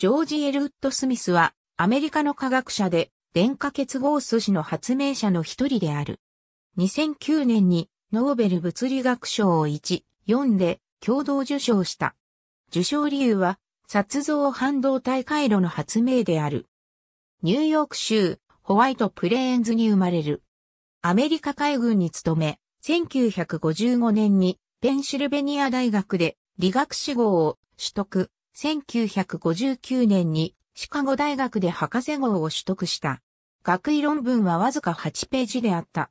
ジョージ・エルウッド・スミスは、アメリカの科学者で、電化結合素子の発明者の一人である。2009年に、ノーベル物理学賞を1、4で、共同受賞した。受賞理由は、殺像半導体回路の発明である。ニューヨーク州、ホワイトプレーンズに生まれる。アメリカ海軍に勤め、1955年にペンシルベニア大学で理学士号を取得。1959年にシカゴ大学で博士号を取得した。学位論文はわずか8ページであった。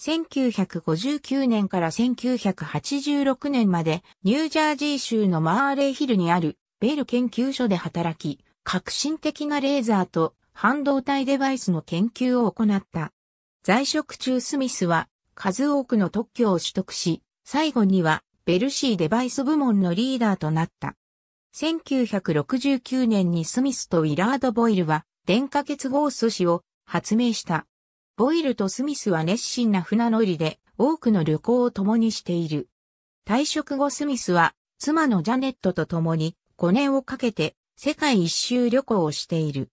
1959年から1986年までニュージャージー州のマーレーヒルにあるベル研究所で働き、革新的なレーザーと半導体デバイスの研究を行った。在職中スミスは数多くの特許を取得し、最後にはベルシーデバイス部門のリーダーとなった。1969年にスミスとウィラード・ボイルは電化結合素子を発明した。ボイルとスミスは熱心な船乗りで多くの旅行を共にしている。退職後スミスは妻のジャネットと共に5年をかけて世界一周旅行をしている。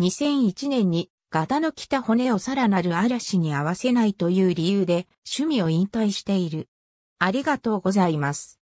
2001年にガタの来た骨をさらなる嵐に合わせないという理由で趣味を引退している。ありがとうございます。